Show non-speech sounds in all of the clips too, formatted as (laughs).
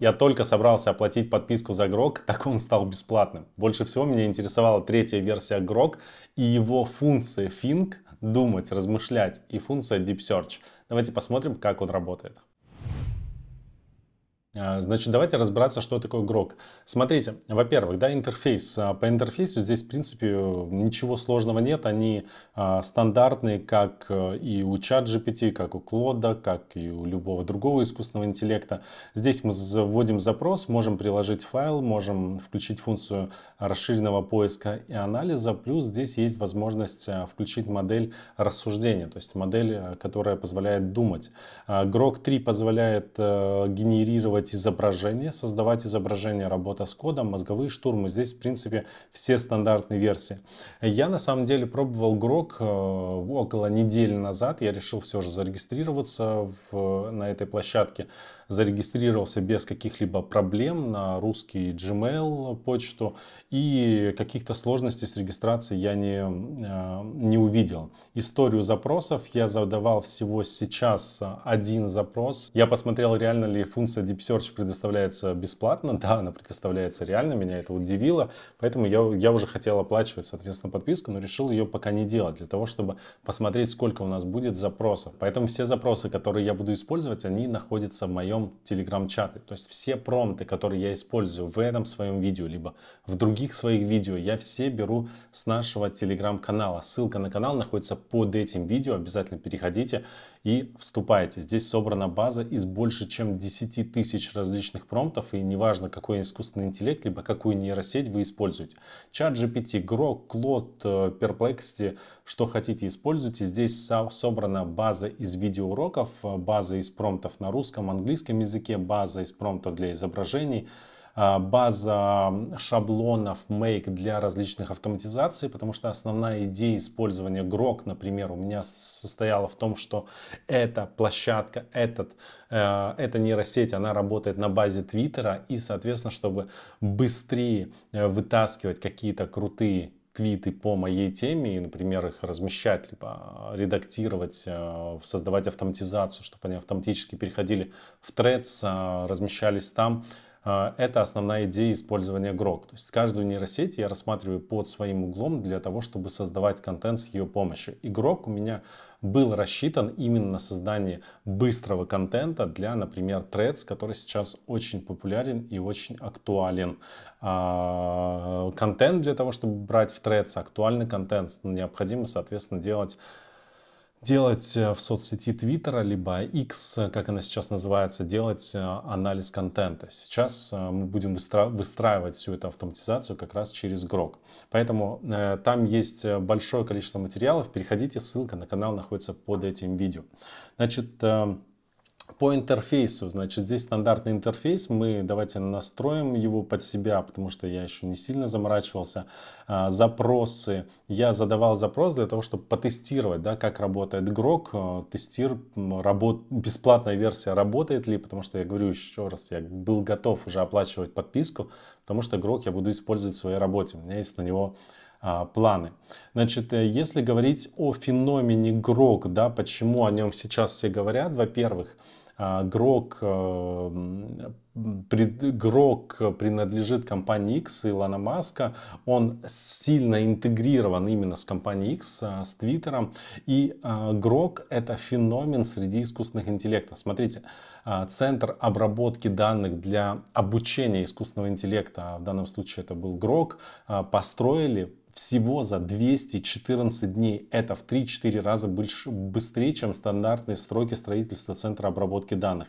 Я только собрался оплатить подписку за Грок, (laughs) так он стал бесплатным. Больше всего меня интересовала третья версия Грок и его функция Think, думать, размышлять и функция Deep Search. Давайте посмотрим, как он работает. А, значит, давайте разбираться, что такое Grok. Смотрите, во-первых, да, интерфейс. А, по интерфейсу здесь, в принципе, ничего сложного нет. Они а, стандартные, как э, и у ChatGPT, как у Клода, как и у любого другого искусственного интеллекта. Здесь мы вводим запрос, можем приложить файл, можем включить функцию расширенного поиска и анализа. Плюс здесь есть возможность э, включить модель рассуждения, то есть модель, э, которая позволяет думать. Grok 3 позволяет генерировать анализировать изображение, создавать изображение, работа с кодом, мозговые штурмы. Здесь, в принципе, все стандартные версии. Я, на самом деле, пробовал Грок э, около недели назад. Я решил все же зарегистрироваться в, на этой площадке. Зарегистрировался без каких-либо проблем на русский Gmail почту. И каких-то сложностей с регистрацией я не, э, не увидел. Историю запросов я задавал всего сейчас один запрос. Я посмотрел, реально ли функция DeepSearch Search предоставляется бесплатно, (laughs) да, она предоставляется реально, меня это удивило, поэтому я, я уже хотел оплачивать, соответственно, подписку, но решил ее пока не делать, для того, чтобы посмотреть, сколько у нас будет запросов. Поэтому все запросы, которые я буду использовать, они находятся в моем телеграм-чате. То есть все промты, которые я использую в этом своем видео, либо в других своих видео, я все беру с нашего телеграм-канала. Ссылка на канал находится под этим видео, обязательно переходите и вступайте. Здесь собрана база из больше чем 10 тысяч тысяч различных промптов, и неважно, какой искусственный интеллект, либо какую нейросеть вы используете. Чат GPT, Grok, Claude, э, Perplexity, что хотите, используйте. Здесь собрана база из видеоуроков, э, база из промптов на русском, английском языке, база из промптов для изображений, а, база шаблонов Make для различных автоматизаций, потому что основная идея использования Grok, например, у меня состояла в том, что эта площадка, этот, э, эта нейросеть, она работает на базе Твиттера, и, соответственно, чтобы быстрее э, вытаскивать какие-то крутые твиты по моей теме и, например, их размещать, либо редактировать, э, создавать автоматизацию, чтобы они автоматически переходили в Threads, а, размещались там. А, это основная идея использования Грок. То есть каждую нейросеть я рассматриваю под своим углом для того, чтобы создавать контент с ее помощью. И Grok у меня был рассчитан именно на создание быстрого контента для, например, Threads, который сейчас очень популярен и очень актуален. А, контент для того, чтобы брать в Threads, актуальный контент необходимо, соответственно, делать делать э, в соцсети Твиттера, либо X, э, как она сейчас называется, делать э, анализ контента. Сейчас мы будем выстра выстраивать всю эту автоматизацию как раз через Грок. Поэтому э, там есть большое количество материалов. Переходите, ссылка на канал находится под этим видео. Значит, э, по интерфейсу, значит, здесь стандартный интерфейс, мы давайте настроим его под себя, потому что я еще не сильно заморачивался. А, запросы, я задавал запрос для того, чтобы потестировать, да, как работает Грок, а, тестир, работ, бесплатная версия работает ли, потому что я говорю еще раз, я был готов уже оплачивать подписку, потому что Грок я буду использовать в своей работе, у меня есть на него а, планы. Значит, э, если говорить о феномене Грок, да, почему о нем сейчас все говорят, во-первых, а, Грок, э, Грок принадлежит компании X Илона Маска. Он сильно интегрирован именно с компанией X, а, с Твиттером. И Грок это феномен среди искусственных интеллектов. Смотрите, центр обработки данных для обучения искусственного интеллекта, в данном случае это был Грок, построили всего за 214 дней. Это в 3-4 раза быстрее, чем стандартные сроки строительства центра обработки данных.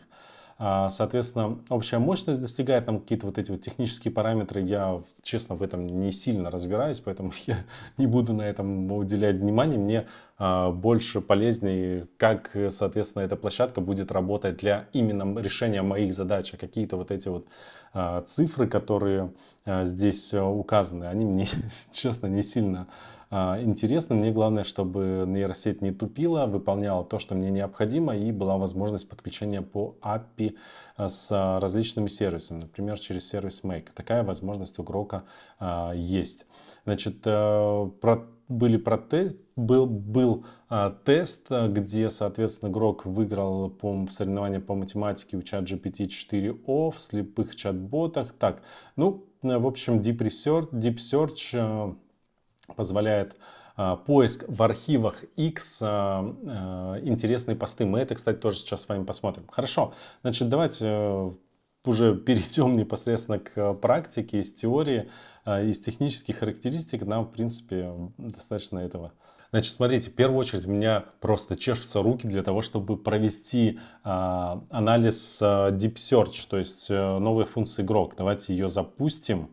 А, соответственно, общая мощность достигает, там какие-то вот эти вот технические параметры, я, честно, в этом не сильно разбираюсь, поэтому (laughs) я не буду на этом уделять внимания. Мне а, больше полезнее, как, соответственно, эта площадка будет работать для именно решения моих задач. А какие-то вот эти вот а, цифры, которые здесь э, указаны, они мне, (laughs) честно, не сильно а, интересно. Мне главное, чтобы нейросеть не тупила, выполняла то, что мне необходимо, и была возможность подключения по API а, с различными сервисами, например, через сервис Make. Такая возможность у Грока а, есть. Значит, э, про были про был, был а, тест, где, соответственно, Грок выиграл по, соревнования по математике у чат GPT 4O в слепых чат-ботах. Так, ну, в общем, Deep Research, Deep Search э, позволяет а, поиск в архивах X а, а, интересные посты. Мы это, кстати, тоже сейчас с вами посмотрим. Хорошо, значит, давайте э, уже (laughs) перейдем непосредственно к практике из теории, из технических характеристик. Нам, в принципе, достаточно этого. Значит, смотрите, в первую очередь у меня просто чешутся руки для того, чтобы провести э, анализ э, Deep Search, то есть э, новой функции Grok. Давайте ее запустим.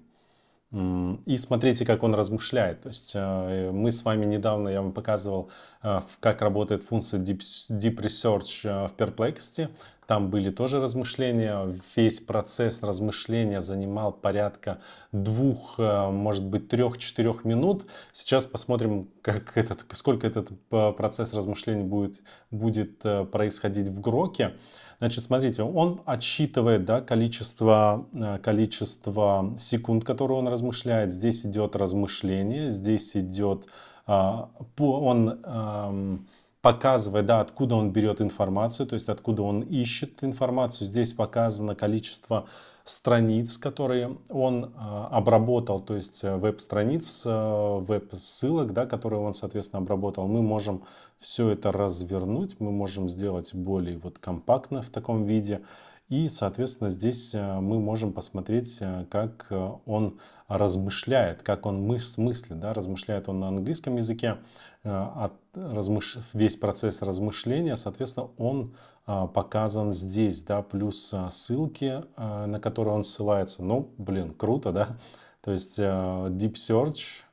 И смотрите, как он размышляет. То есть э, мы с вами недавно, я вам показывал, э, как работает функция Deep, Deep Research э, в Perplexity. Там были тоже размышления. Весь процесс размышления занимал порядка двух, э, может быть, трех-четырех минут. Сейчас посмотрим, как этот, сколько этот э, процесс размышлений будет, будет э, происходить в Гроке. Значит, смотрите, он отсчитывает да, количество, количество секунд, которые он размышляет. Здесь идет размышление, здесь идет... Он эм, показывая, да, откуда он берет информацию, то есть откуда он ищет информацию. Здесь показано количество страниц, которые он а, обработал, то есть э, веб-страниц, э, веб-ссылок, да, которые он, соответственно, обработал. Мы можем все это развернуть, мы можем сделать более вот компактно в таком виде. И, соответственно, здесь э, мы можем посмотреть, как он размышляет, как он мысли, да, размышляет он на английском языке, Э, от размыш... весь процесс размышления, соответственно, он э, показан здесь, да, плюс э, ссылки, на которые он ссылается. Ну, блин, круто, да? То есть Deep Search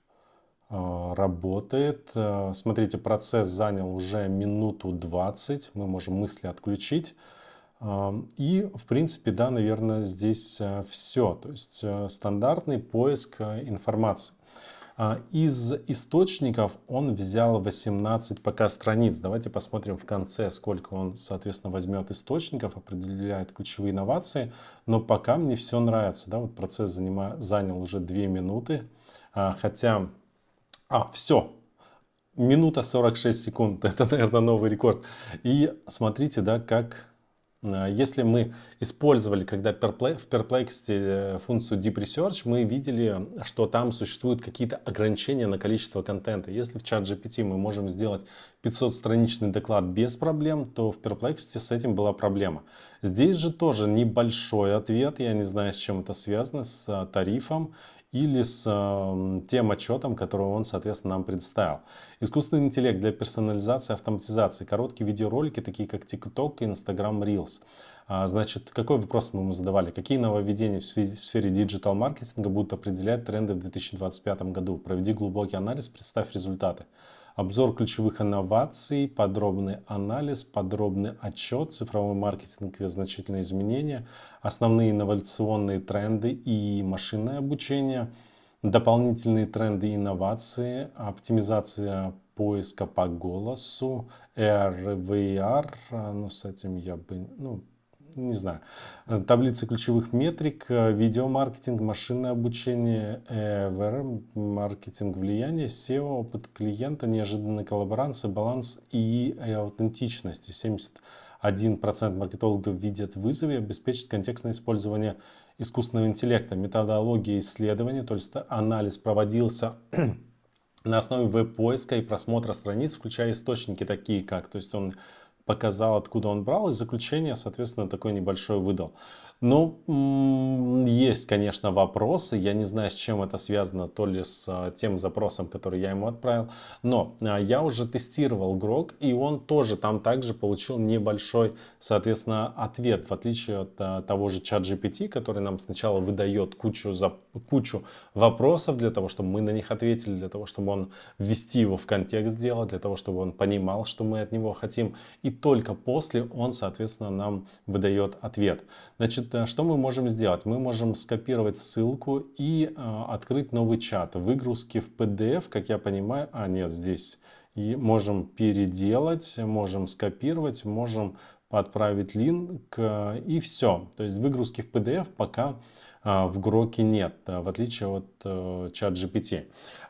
работает. Смотрите, процесс занял уже минуту 20, мы можем мысли отключить. И, в принципе, да, наверное, здесь все. То есть стандартный поиск информации. А, из источников он взял 18 пока страниц. Давайте посмотрим в конце, сколько он, соответственно, возьмет источников, определяет ключевые инновации. Но пока мне все нравится. Да? Вот процесс занима... занял уже 2 минуты. А, хотя... А, все, минута 46 секунд. (laughs) Это, наверное, новый рекорд. И смотрите, да, как Э, если мы использовали, когда в Perplexity э, функцию Deep Research, мы видели, что там существуют какие-то ограничения на количество контента. Если в ChatGPT мы можем сделать 500-страничный доклад без проблем, то в Perplexity с этим была проблема. Здесь же тоже небольшой ответ, я не знаю, с чем это связано, с э, тарифом или с э, тем отчетом, который он, соответственно, нам представил. Искусственный интеллект для персонализации, автоматизации, короткие видеоролики, такие как TikTok и Instagram Reels. А, значит, какой вопрос мы ему задавали? Какие нововведения в сфере, в сфере диджитал-маркетинга будут определять тренды в 2025 году? Проведи глубокий анализ, представь результаты обзор ключевых инноваций, подробный анализ, подробный отчет, цифровой маркетинг и значительные изменения, основные инновационные тренды и машинное обучение, дополнительные тренды и инновации, оптимизация поиска по голосу, AR VR, но с этим я бы, ну, не знаю, э, таблицы ключевых метрик, э, видеомаркетинг, машинное обучение, EVR, маркетинг влияния, SEO, опыт клиента, неожиданные коллаборанцы, баланс и э, аутентичности. 71% маркетологов видят вызовы вызове, обеспечит контекстное использование искусственного интеллекта, методология исследования, то есть анализ проводился (clears throat) на основе веб-поиска и просмотра страниц, включая источники такие как, то есть он показал, откуда он брал, и заключение, соответственно, такое небольшое выдал. Ну, есть, конечно, вопросы. Я не знаю, с чем это связано, то ли с а, тем запросом, который я ему отправил. Но а, я уже тестировал Грок, и он тоже там также получил небольшой, соответственно, ответ, в отличие от а, того же чат GPT, который нам сначала выдает кучу, за, кучу вопросов для того, чтобы мы на них ответили, для того, чтобы он ввести его в контекст дела, для того, чтобы он понимал, что мы от него хотим. И только после он, соответственно, нам выдает ответ. Значит, э, что мы можем сделать? Мы можем скопировать ссылку и э, открыть новый чат. Выгрузки в PDF, как я понимаю... А, нет, здесь и можем переделать, можем скопировать, можем отправить линк э, и все. То есть выгрузки в PDF пока э, в Гроке нет, в отличие от чат GPT.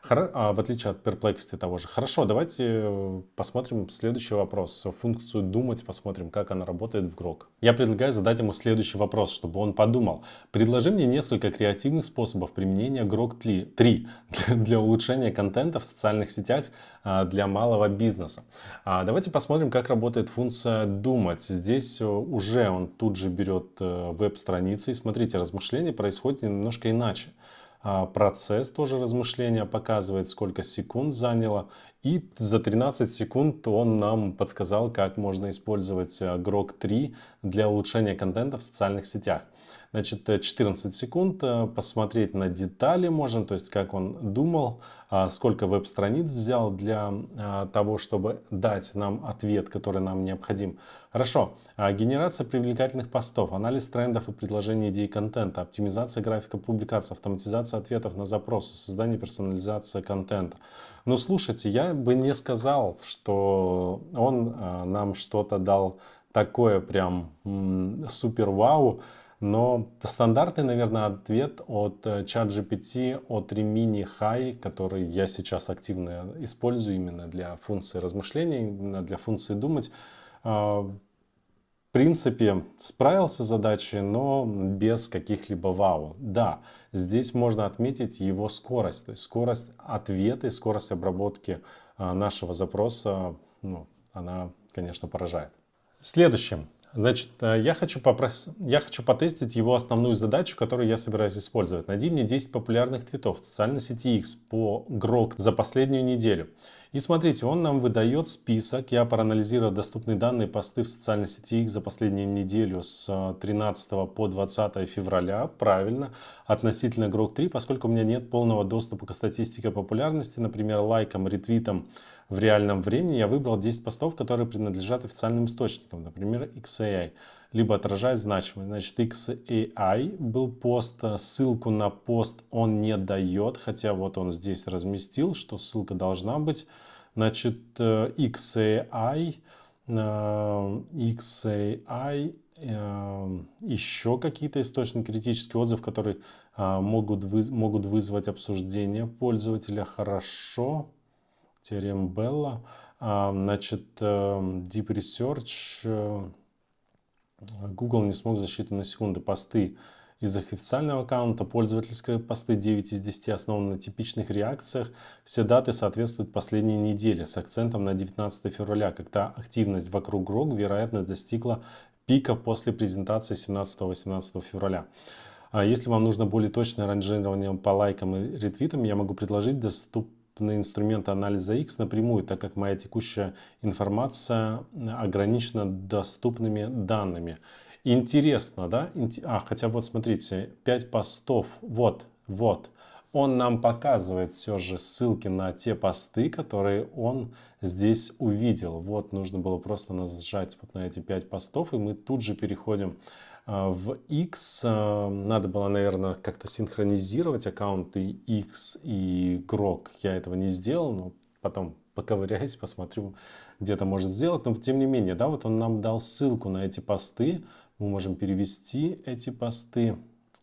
А, в отличие от перплексити того же. Хорошо, давайте э, посмотрим следующий вопрос. Функцию «думать» посмотрим, как она работает в Грок. Я предлагаю задать ему следующий вопрос, чтобы он подумал. Предложи мне несколько креативных способов применения Грок 3 для улучшения контента в социальных сетях а, для малого бизнеса. А, давайте посмотрим, как работает функция «думать». Здесь э, уже он тут же берет э, веб-страницы. И смотрите, размышление происходит немножко иначе. А процесс тоже размышления показывает, сколько секунд заняло. И за 13 секунд он нам подсказал, как можно использовать э, Grok 3 для улучшения контента в социальных сетях. Значит, 14 э, секунд э, посмотреть на детали можно то есть как он думал, а сколько веб-страниц взял для а, того, чтобы дать нам ответ, который нам необходим. Хорошо, а, генерация привлекательных постов, анализ трендов и предложений идей контента, оптимизация графика публикаций, автоматизация ответов на запросы, создание персонализации контента. Ну, слушайте, я бы не сказал, что он а, нам что-то дал такое прям супер-вау, но стандартный, наверное, ответ от э, ChatGPT от Remini High, который я сейчас активно использую именно для функции размышления, именно для функции думать, а, в принципе, справился с задачей, но без каких-либо вау. Да, здесь можно отметить его скорость, то есть скорость ответа и скорость обработки а, нашего запроса, ну, она, конечно, поражает. Следующим. Значит, э, я хочу, попрос... я хочу потестить его основную задачу, которую я собираюсь использовать. Найди мне 10 популярных твитов в социальной сети X по Grok за последнюю неделю. И смотрите, он нам выдает список. Я проанализировал доступные данные посты в социальной сети X за последнюю неделю с 13 э, по 20 февраля. Правильно. Относительно Grok 3, поскольку у меня нет полного доступа к статистике популярности, например, лайкам, ретвитам в реальном времени, я выбрал 10 постов, которые принадлежат официальным источникам, например, XAI либо отражать значимость. Значит, XAI был пост, э, ссылку на пост он не дает, хотя вот он здесь разместил, что ссылка должна быть. Значит, XAI, э, XAI э, еще какие-то источники критический отзыв, которые могут, вы, могут вызвать обсуждение пользователя. Хорошо. Теорем Белла. А, значит, Deep Research Google не смог за считанные секунды посты из их официального аккаунта, пользовательские посты 9 из 10 основаны на типичных реакциях. Все даты соответствуют последней неделе с акцентом на 19 февраля, когда активность вокруг Грог, вероятно, достигла пика после презентации 17-18 февраля. А если вам нужно более точное ранжирование по лайкам и ретвитам, я могу предложить доступ на инструменты анализа X напрямую, так как моя текущая информация ограничена доступными данными. Интересно, да? А, хотя вот смотрите, 5 постов, вот, вот он нам показывает все же ссылки на те посты, которые он здесь увидел. Вот, нужно было просто нажать вот на эти пять постов, и мы тут же переходим а, в X. А, надо было, наверное, как-то синхронизировать аккаунты X и Grok. Я этого не сделал, но потом поковыряюсь, (laughs) посмотрю, где-то может сделать. Но тем не менее, да, вот он нам дал ссылку на эти посты. Мы можем перевести эти посты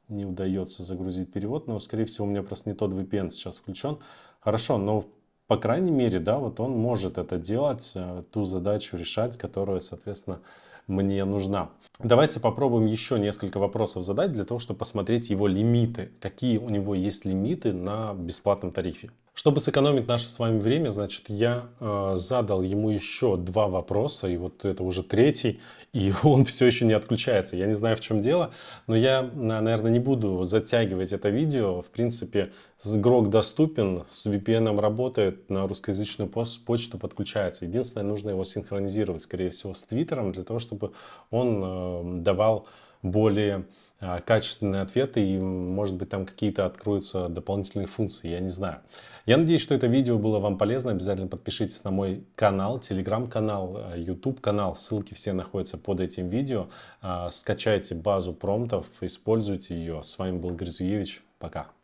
не удается загрузить перевод, но, скорее всего, у меня просто не тот VPN сейчас включен. Хорошо, но по крайней мере, да, вот он может это делать, э, ту задачу решать, которая, соответственно, мне нужна. Давайте попробуем еще несколько вопросов задать для того, чтобы посмотреть его лимиты. Какие у него есть лимиты на бесплатном тарифе. Чтобы сэкономить наше с вами время, значит, я э, задал ему еще два вопроса, и вот это уже третий, и (laughs) он все еще не отключается. Я не знаю, в чем дело, но я, наверное, не буду затягивать это видео. В принципе, Грок доступен, с VPN работает, на русскоязычную почту подключается. Единственное, нужно его синхронизировать, скорее всего, с Твиттером, для того, чтобы он э, Эм, давал более а, качественные ответы и, может быть, там какие-то откроются дополнительные функции, я не знаю. Я надеюсь, что это видео было вам полезно. Обязательно подпишитесь на мой канал, телеграм-канал, YouTube-канал. Э, Ссылки все находятся под этим видео. А, скачайте базу промптов, используйте ее. С вами был Грязуевич. Пока.